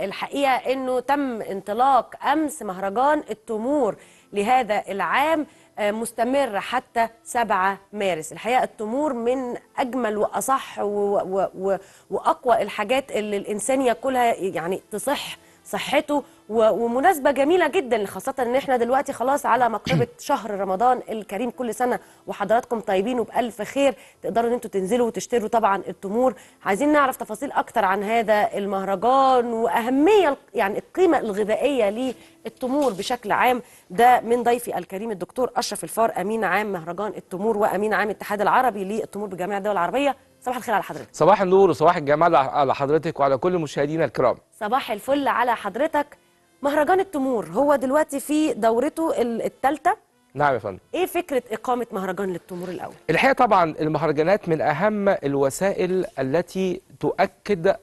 الحقيقه انه تم انطلاق امس مهرجان التمور لهذا العام آه، مستمر حتى 7 مارس الحقيقه التمور من اجمل واصح و و واقوى الحاجات اللي الانسان ياكلها يعني تصح صحته ومناسبة جميلة جدا خاصة ان احنا دلوقتي خلاص على مقربة شهر رمضان الكريم كل سنة وحضراتكم طيبين وبألف خير تقدروا ان انتوا تنزلوا وتشتروا طبعا التمور عايزين نعرف تفاصيل اكتر عن هذا المهرجان واهمية يعني القيمة الغذائية للتمور بشكل عام ده من ضيفي الكريم الدكتور اشرف الفار امين عام مهرجان التمور وامين عام الاتحاد العربي للتمور بجميع الدول العربية صباح الخير على حضرتك صباح النور وصباح الجمال على حضرتك وعلى كل مشاهدينا الكرام صباح الفل على حضرتك مهرجان التمور هو دلوقتي في دورته الثالثه نعم يا فندم ايه فكره اقامه مهرجان للتمور الاول الحقيقه طبعا المهرجانات من اهم الوسائل التي تؤكد آه،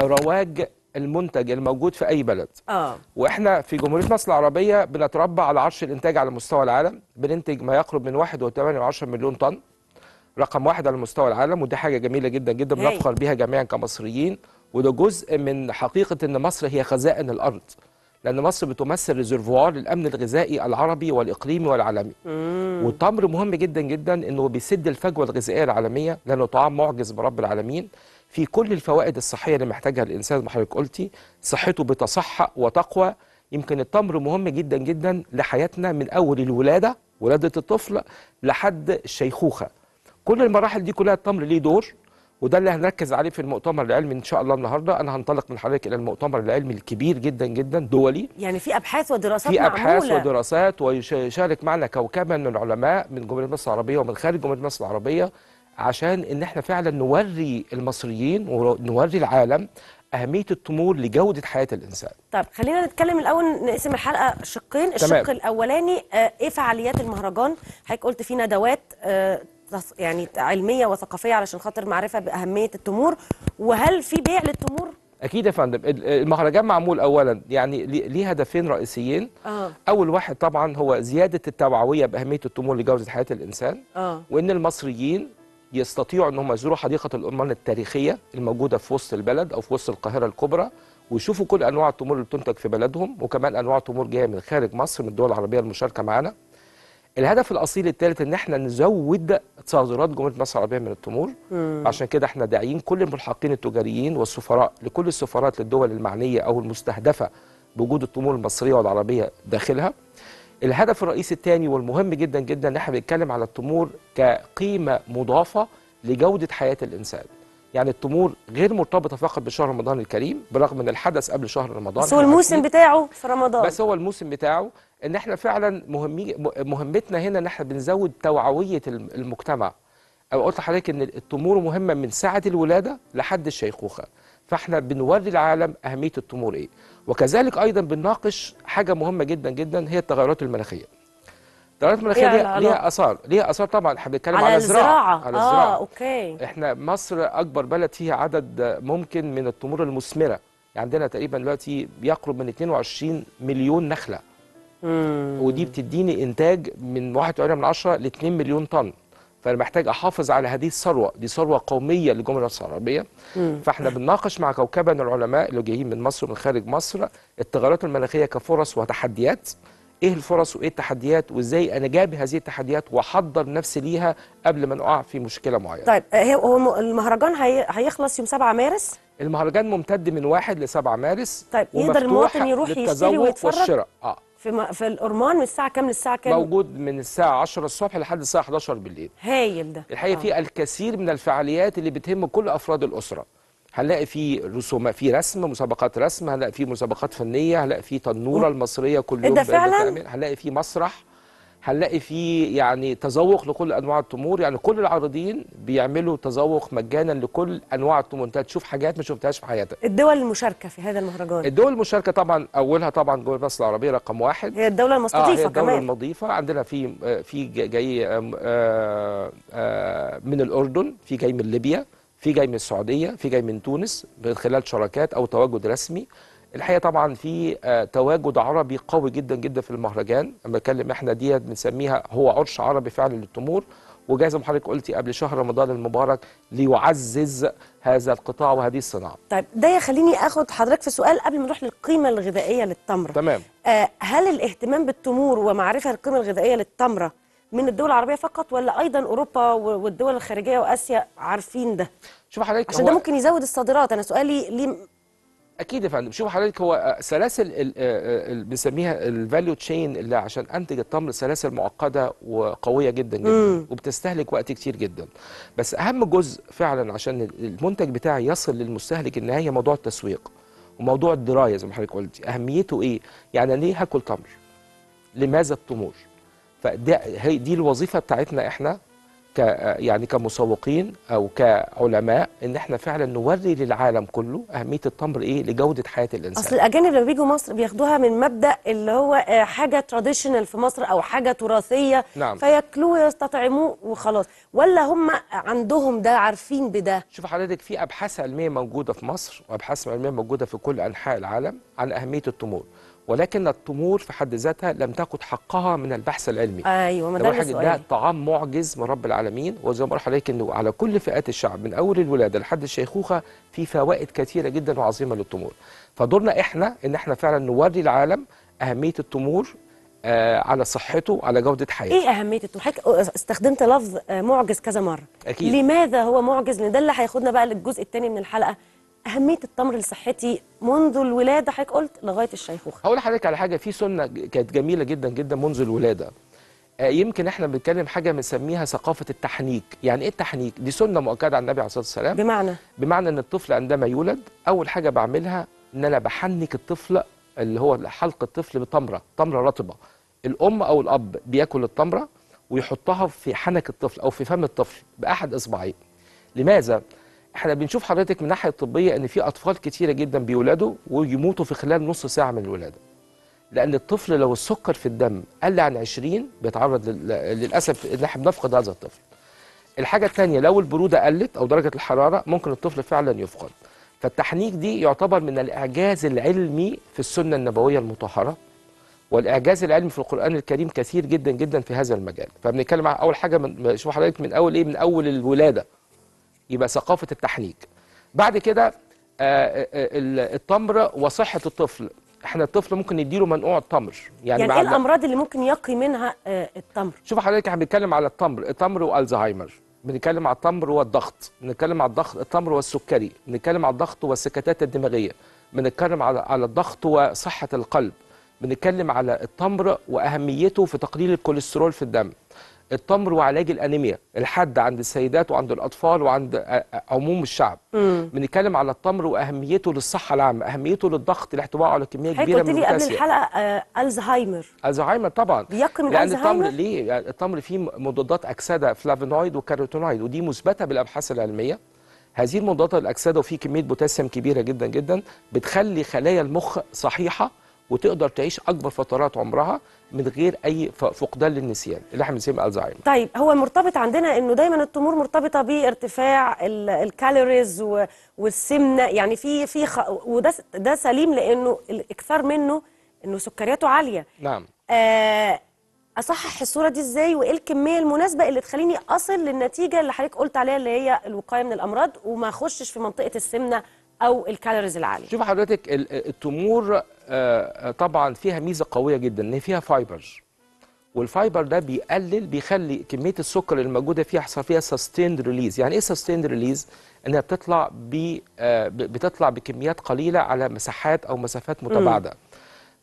رواج المنتج الموجود في اي بلد آه. واحنا في جمهوريه مصر العربيه بنتربع على عرش الانتاج على مستوى العالم بننتج ما يقرب من 1.8 مليون طن رقم واحد على مستوى العالم ودي حاجه جميله جدا جدا بنفخر بيها جميعا كمصريين وده جزء من حقيقه ان مصر هي خزائن الارض لان مصر بتمثل ريزرفوار للامن الغذائي العربي والاقليمي والعالمي والتمر مهم جدا جدا انه بيسد الفجوه الغذائيه العالميه لانه طعام معجز من رب العالمين في كل الفوائد الصحيه اللي محتاجها الانسان زي قلتي صحته بتصحى وتقوى يمكن التمر مهم جدا جدا لحياتنا من اول الولاده ولاده الطفل لحد الشيخوخه كل المراحل دي كلها التمر ليه دور وده اللي هنركز عليه في المؤتمر العلمي ان شاء الله النهارده انا هنطلق من حضرتك الى المؤتمر العلمي الكبير جدا جدا دولي يعني في ابحاث ودراسات في ابحاث معمولة. ودراسات ويشارك معنا كوكبه من العلماء من جمهوريه مصر العربيه ومن خارج جمهوريه مصر العربيه عشان ان احنا فعلا نوري المصريين ونوري العالم اهميه التمور لجوده حياه الانسان. طب خلينا نتكلم الاول نقسم الحلقه شقين، الشق الاولاني آه، ايه فعاليات المهرجان؟ حضرتك قلت في ندوات آه يعني علميه وثقافيه علشان خاطر معرفه باهميه التمور وهل في بيع للتمور اكيد يا فندم المهرجان معمول اولا يعني ليه هدفين رئيسيين آه. اول واحد طبعا هو زياده التوعويه باهميه التمور لجوده حياه الانسان آه. وان المصريين يستطيعوا ان هم يزوروا حديقه الامال التاريخيه الموجوده في وسط البلد او في وسط القاهره الكبرى ويشوفوا كل انواع التمور اللي بتنتج في بلدهم وكمان انواع تمور جايه من خارج مصر من الدول العربيه المشاركه معانا الهدف الاصيل الثالث ان احنا نزود صادرات جمهوريه مصر العربيه من التمور مم. عشان كده احنا داعيين كل الملحقين التجاريين والسفراء لكل السفارات للدول المعنيه او المستهدفه بوجود التمور المصريه والعربيه داخلها الهدف الرئيسي الثاني والمهم جدا جدا ان احنا بنتكلم على التمور كقيمه مضافه لجوده حياه الانسان يعني التمور غير مرتبطه فقط بشهر رمضان الكريم برغم ان الحدث قبل شهر رمضان بس هو الموسم بتاعه في رمضان بس هو الموسم بتاعه ان احنا فعلا مهمتنا هنا ان احنا بنزود توعويه المجتمع او قلت لحضرتك ان التمور مهمه من ساعه الولاده لحد الشيخوخه فاحنا بنوري العالم اهميه التمور ايه وكذلك ايضا بنناقش حاجه مهمه جدا جدا هي التغيرات المناخيه تغيرات المناخيه ليها, ليها اثار ليها اثار طبعا احنا بنتكلم على, على الزراعه على آه، الزراعه اه اوكي احنا مصر اكبر بلد فيها عدد ممكن من التمور المثمره يعني عندنا تقريبا دلوقتي يقرب من 22 مليون نخله مم. ودي بتديني انتاج من 1.1 من 10 ل 2 مليون طن فانا محتاج احافظ على هذه الثروه دي ثروه قوميه للجمهوريه العربيه فاحنا بنناقش مع كوكبنا العلماء اللي جايين من مصر ومن خارج مصر التغيرات المناخيه كفرص وتحديات ايه الفرص وايه التحديات وازاي انا جاب هذه التحديات واحضر نفسي ليها قبل ما اقع في مشكله معينه طيب آه، هو المهرجان هيخلص يوم 7 مارس المهرجان ممتد من 1 ل 7 مارس طيب يقدر المواطن يروح يشتري ويتفرج والشراء اه في م... في الأرمان من الساعة كام للساعة كام؟ موجود من الساعة 10 الصبح لحد الساعة 11 بالليل. هايل ده. الحقيقة آه. في الكثير من الفعاليات اللي بتهم كل أفراد الأسرة. هنلاقي في رسوم في رسم مسابقات رسم هنلاقي في مسابقات فنيه هنلاقي في تنوره المصريه كل إيه يوم ده فعلا؟ هنلاقي في مسرح هنلاقي في يعني تذوق لكل انواع التمور يعني كل العارضين بيعملوا تذوق مجانا لكل انواع التمور انت هتشوف حاجات ما شفتهاش في حياتك الدول المشاركه في هذا المهرجان الدول المشاركه طبعا اولها طبعا جوه مصر العربيه رقم واحد هي الدوله المستضيفه آه هي الدولة كمان المضيفه عندنا في آه، في جاي آه، آه، من الاردن في جاي من ليبيا في جاي من السعوديه في جاي من تونس من خلال شراكات او تواجد رسمي الحقيقه طبعا في آه، تواجد عربي قوي جدا جدا في المهرجان اما بتكلم احنا ديت بنسميها هو عرش عربي فعلا للتمور وجاي زي ما حضرتك قلتي قبل شهر رمضان المبارك ليعزز هذا القطاع وهذه الصناعه. طيب ده يخليني اخد حضرتك في سؤال قبل ما نروح للقيمه الغذائيه للتمره. تمام. آه هل الاهتمام بالتمور ومعرفه القيمه الغذائيه للتمره من الدول العربيه فقط ولا ايضا اوروبا والدول الخارجيه واسيا عارفين ده شوف حضرتك عشان ده ممكن يزود الصادرات انا سؤالي ليه اكيد يا فندم شوف حضرتك هو سلاسل آه، آه، بنسميها الفاليو تشين اللي عشان انتج التمر سلاسل معقده وقويه جدا جدا وبتستهلك وقت كتير جدا بس اهم جزء فعلا عشان المنتج بتاعي يصل للمستهلك النهائي موضوع التسويق وموضوع الدرايه زي ما حضرتك قلتي اهميته ايه يعني ليه هاكل تمر لماذا التمور فده هي دي الوظيفه بتاعتنا احنا ك يعني كمسوقين او كعلماء ان احنا فعلا نوري للعالم كله اهميه التمر ايه لجوده حياه الانسان اصل الاجانب لما بيجوا مصر بياخدوها من مبدا اللي هو آه، حاجه تراديشنال في مصر او حاجه تراثيه نعم. فياكلوه ويستطعموه وخلاص ولا هم عندهم ده عارفين بده شوف حضرتك في ابحاث علميه موجوده في مصر وابحاث علميه موجوده في كل انحاء العالم عن اهميه التمور ولكن التمور في حد ذاتها لم تاخد حقها من البحث العلمي ايوه ما ده واحد ده طعام معجز من رب العالمين وزي ما بقول انه على كل فئات الشعب من اول الولاده لحد الشيخوخه في فوائد كثيره جدا وعظيمه للتمور فدورنا احنا ان احنا فعلا نوري العالم اهميه التمور آه على صحته على جودة حياته ايه أهمية التحك استخدمت لفظ آه، معجز كذا مرة أكيد لماذا هو معجز لان ده اللي هياخدنا بقى للجزء الثاني من الحلقة اهميه التمر لصحتي منذ الولاده حضرتك قلت لغايه الشيخوخه هقول لحضرتك على حاجه في سنه كانت جميله جدا جدا منذ الولاده آه، يمكن احنا بنتكلم حاجه بنسميها ثقافه التحنيك يعني ايه التحنيك دي سنه مؤكده عن النبي عليه الصلاه والسلام بمعنى بمعنى ان الطفل عندما يولد اول حاجه بعملها ان انا بحنك الطفل اللي هو حلق الطفل بتمره تمره رطبه الام او الاب بياكل التمره ويحطها في حنك الطفل او في فم الطفل باحد اصبعيه لماذا احنا بنشوف حضرتك من الناحيه الطبيه ان في اطفال كتيره جدا بيولدوا ويموتوا في خلال نص ساعه من الولاده لان الطفل لو السكر في الدم قل عن 20 بيتعرض للاسف ان احنا بنفقد هذا الطفل الحاجه الثانيه لو البروده قلت او درجه الحراره ممكن الطفل فعلا يفقد فالتحنيك دي يعتبر من الاعجاز العلمي في السنه النبويه المطهره والاعجاز العلمي في القران الكريم كثير جدا جدا في هذا المجال فبنتكلم اول حاجه من شوف حضرتك من اول ايه من اول الولاده يبقى ثقافه التحنيك بعد كده آه، آه، آه، التمر وصحه الطفل احنا الطفل ممكن نديله منقوع التمر يعني, يعني ايه الامراض اللي ممكن يقي منها التمر شوف حضرتك احنا بنتكلم على التمر التمر والزهايمر بنتكلم على التمر والضغط بنتكلم على الضغط التمر والسكري بنتكلم على الضغط والسكتات الدماغيه بنتكلم على على الضغط وصحه القلب بنتكلم على التمر واهميته في تقليل الكوليسترول في الدم التمر وعلاج الانيميا الحد عند السيدات وعند الاطفال وعند عموم الشعب بنتكلم على التمر واهميته للصحه العامه اهميته للضغط الاحتواء على كميه كبيره من البوتاسيوم قبل الحلقه آه، الزهايمر الزهايمر طبعا بيقنوا يعني التمر ليه يعني التمر فيه مضادات اكسده فلافونويد وكاروتينويد ودي مثبته بالابحاث العلميه هذه المضادات الاكسده وفيه كميه بوتاسيوم كبيره جدا جدا بتخلي خلايا المخ صحيحه وتقدر تعيش اكبر فترات عمرها من غير اي فقدان للنسيان اللي احنا بنسميه الزهايمر طيب هو مرتبط عندنا انه دايما التمور مرتبطه بارتفاع الكالوريز والسمنه يعني في في خ... وده ده سليم لانه الاكثار منه انه سكرياته عاليه نعم آه اصحح الصوره دي ازاي وايه الكميه المناسبه اللي تخليني اصل للنتيجه اللي حضرتك قلت عليها اللي هي الوقايه من الامراض وما اخشش في منطقه السمنه او الكالوريز العاليه شوف حضرتك التمور آه، آه، طبعا فيها ميزه قويه جدا ان فيها فايبرز والفايبر ده بيقلل بيخلي كميه السكر الموجوده فيها يحصل فيها سستيند ريليز يعني ايه سستيند ريليز انها بتطلع آه، ب بتطلع بكميات قليله على مساحات او مسافات متباعده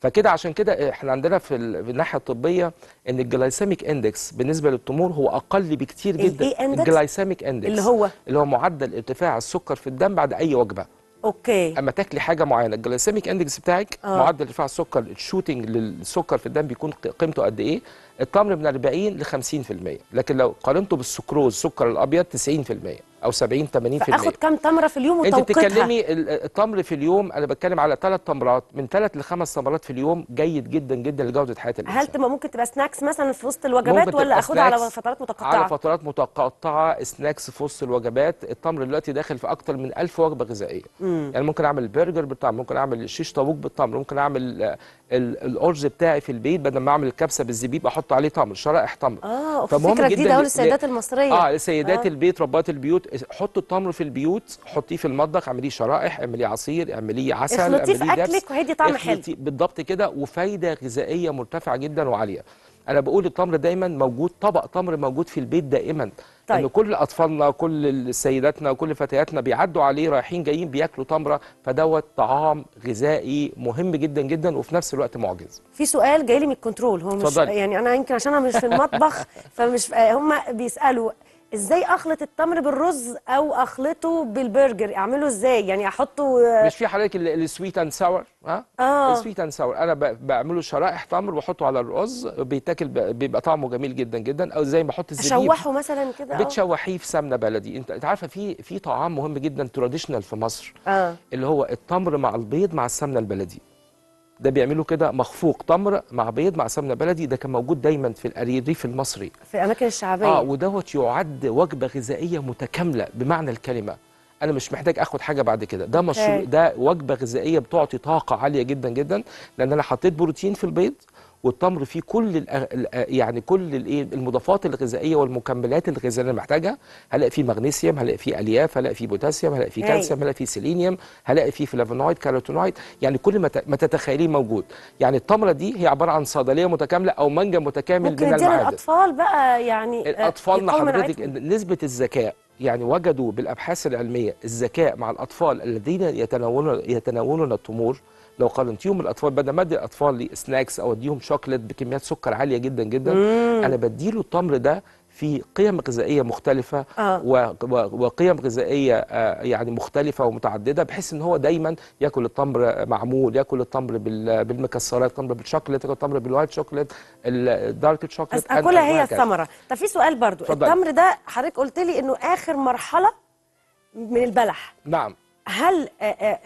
فكده عشان كده احنا عندنا في الناحيه الطبيه ان الجلايسيميك اندكس بالنسبه للتمور هو اقل بكتير جدا الجلايسيميك اندكس اللي هو اللي هو معدل ارتفاع السكر في الدم بعد اي وجبه اوكي اما تاكلي حاجه معينه الجلايسيميك اندكس بتاعك أوه. معدل ارتفاع السكر الشوتنج للسكر في الدم بيكون قيمته قد ايه التمر من 40 ل 50% لكن لو قارنته بالسكروز السكر الابيض 90% او 70 80% في فاخد كام تمره في اليوم وتوقيتها انت بتتكلمي التمر في اليوم انا بتكلم على ثلاث تمرات من ثلاث لخمس تمرات في اليوم جيد جدا جدا لجوده حياه الانسان هل تبقى ممكن تبقى سناكس مثلا في وسط الوجبات ولا اخدها على فترات متقطعه على فترات متقطعه سناكس في وسط الوجبات التمر دلوقتي داخل في اكتر من 1000 وجبه غذائيه مم. يعني ممكن اعمل برجر بالتمر ممكن اعمل شيش طاووق بالتمر ممكن اعمل الارز بتاعي في البيت بدل ما اعمل الكبسه بالزبيب احط عليه تمر شرائح تمر اه فكره جديده قوي للسيدات المصريه اه لسيدات آه. البيت ربات البيوت حطوا التمر في البيوت حطيه في المطبخ اعمليه شرائح اعمليه عصير اعمليه عسل اعمليه دبس اكلك وهدي طعم حلو بالضبط كده وفايده غذائيه مرتفعه جدا وعاليه انا بقول التمر دايما موجود طبق تمر موجود في البيت دائما طيب. ان كل اطفالنا كل سيداتنا كل فتياتنا بيعدوا عليه رايحين جايين بياكلوا تمره فدوت طعام غذائي مهم جدا جدا وفي نفس الوقت معجز في سؤال جاي لي من الكنترول هو مش فضل. يعني انا يمكن عشان انا مش في المطبخ فمش آه، هم بيسالوا ازاي اخلط التمر بالرز او اخلطه بالبرجر اعمله ازاي يعني احطه آه، مش في حضرتك السويت اند ساور ها اه السويت اند ساور انا بعمله شرائح تمر واحطه على الرز بيتاكل بيبقى طعمه جميل جدا جدا او زي ما احط الزبيب اشوحه مثلا كده اه بتشوحيه في سمنه بلدي انت عارفه في في طعام مهم جدا تراديشنال في مصر آه. اللي هو التمر مع البيض مع السمنه البلدي ده بيعملوا كده مخفوق تمر مع بيض مع سمنه بلدي ده كان موجود دايما في الريف المصري في الاماكن الشعبيه اه ودوت يعد وجبه غذائيه متكامله بمعنى الكلمه انا مش محتاج اخد حاجه بعد كده ده مشروع ده وجبه غذائيه بتعطي طاقه عاليه جدا جدا لان انا حطيت بروتين في البيض والتمر فيه كل يعني كل الايه المضافات الغذائيه والمكملات الغذائيه اللي محتاجها هلاقي فيه مغنيسيوم هلاقي فيه الياف هلاقي فيه بوتاسيوم هلاقي فيه أيوة. كالسيوم هلاقي فيه سيلينيوم هلاقي فيه فلافونويد كاروتينويد يعني كل ما تتخيليه موجود يعني التمره دي هي عباره عن صيدليه متكامله او منجم متكامل من المعادن ممكن الاطفال بقى يعني آه، الاطفال حضرتك نسبه الذكاء يعني وجدوا بالابحاث العلميه الذكاء مع الاطفال الذين يتناولون يتناولون التمور لو قارنتيهم الاطفال بدل ما ادي الاطفال سناكس او اديهم شوكليت بكميات سكر عاليه جدا جدا مم. انا بديله التمر ده في قيم غذائيه مختلفه آه. وقيم غذائيه آه، يعني مختلفه ومتعدده بحيث ان هو دايما ياكل التمر معمول ياكل التمر بالمكسرات التمر بالشوكليت التمر بالوايت شوكليت الدارك شوكليت بس اكلها هي الثمره طب في سؤال برضو فضل. التمر ده حضرتك قلت لي انه اخر مرحله من البلح نعم هل آه، آه،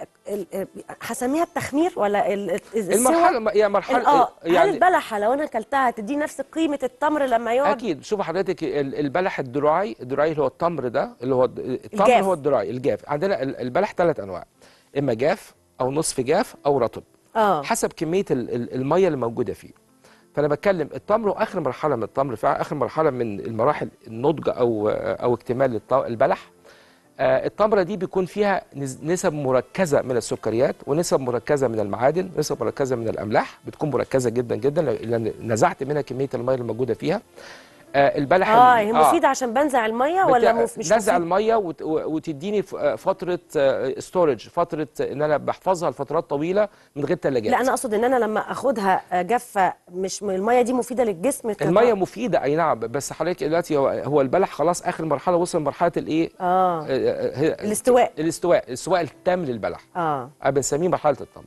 آه، هسميها التخمير ولا المرحله يا مرحله اه يعني هل البلحه لو انا اكلتها تدي نفس قيمه التمر لما يقعد اكيد شوف حضرتك البلح الدراعي الدراعي اللي هو التمر ده اللي هو التمر الجاف. هو الدراعي الجاف عندنا البلح ثلاث انواع اما جاف او نصف جاف او رطب آه. حسب كميه الميه اللي موجوده فيه فانا بتكلم التمر واخر مرحله من التمر اخر مرحله من المراحل النضج او او اكتمال البلح آه، التمره دي بيكون فيها نسب مركزه من السكريات ونسب مركزه من المعادن ونسب مركزه من الاملاح بتكون مركزه جدا جدا لان نزعت منها كميه الميه الموجوده فيها آه البلح اه هي مفيده آه عشان بنزع الميه ولا مش مفيده؟ نزع الميه وتديني آه، فتره ستورج آه، فتره ان انا بحفظها لفترات طويله من غير ثلاجات لا انا اقصد ان انا لما اخدها آه، جافه مش الميه دي مفيده للجسم كطلع. الميه مفيده اي نعم بس حضرتك دلوقتي هو البلح خلاص اخر مرحله وصل لمرحله الايه؟ اه الاستواء الاستواء الاستواء التام للبلح اه بنسميه مرحله التمر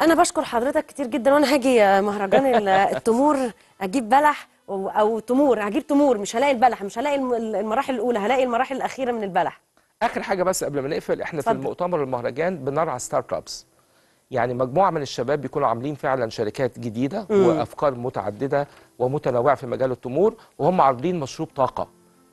انا بشكر حضرتك كتير جدا وانا هاجي مهرجان التمور اجيب بلح او تمور هجيب تمور مش هلاقي البلح مش هلاقي المراحل الاولى هلاقي المراحل الاخيره من البلح اخر حاجه بس قبل ما نقفل احنا صدق. في المؤتمر المهرجان بنرعى ستارت ابس يعني مجموعه من الشباب بيكونوا عاملين فعلا شركات جديده مم. وافكار متعدده ومتنوعه في مجال التمور وهم عارضين مشروب طاقه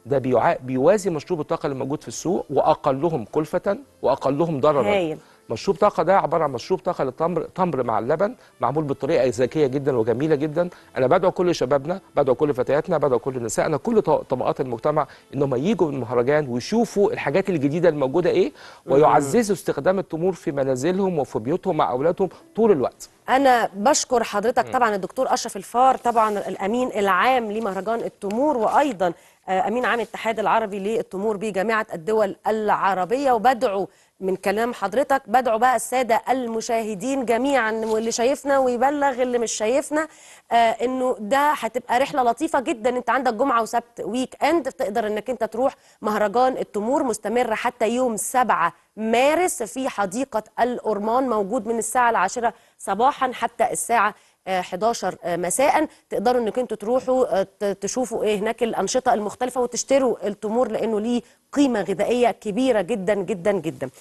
ده بيوازي مشروب الطاقه اللي موجود في السوق واقلهم كلفه واقلهم ضررا هايل. مشروب طاقه ده عباره عن مشروب طاقه للتمر تمر مع اللبن معمول بطريقه ذكيه جدا وجميله جدا انا بدعو كل شبابنا بدعو كل فتياتنا بدعو كل نسائنا كل طبقات المجتمع انهم يجوا المهرجان ويشوفوا الحاجات الجديده الموجوده ايه ويعززوا استخدام التمور في منازلهم وفي بيوتهم مع اولادهم طول الوقت انا بشكر حضرتك طبعا الدكتور اشرف الفار طبعا الامين العام لمهرجان التمور وايضا آه، امين عام الاتحاد العربي للتمور بجامعه الدول العربيه وبدعو من كلام حضرتك بدعو بقى الساده المشاهدين جميعا واللي شايفنا ويبلغ اللي مش شايفنا آه انه ده هتبقى رحله لطيفه جدا انت عندك جمعه وسبت ويك اند تقدر انك انت تروح مهرجان التمور مستمر حتى يوم 7 مارس في حديقه الأرمان موجود من الساعه العاشرة صباحا حتى الساعه 11 آه، آه، مساء تقدروا انك انتوا تروحوا آه، تشوفوا ايه هناك الانشطه المختلفه وتشتروا التمور لانه ليه قيمه غذائيه كبيره جدا جدا جدا